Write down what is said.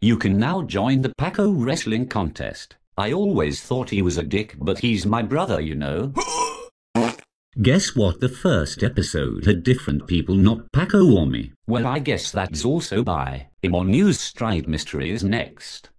You can now join the Paco Wrestling Contest. I always thought he was a dick, but he's my brother, you know. guess what? The first episode had different people, not Paco or me. Well, I guess that's also by. More news stride mystery is next.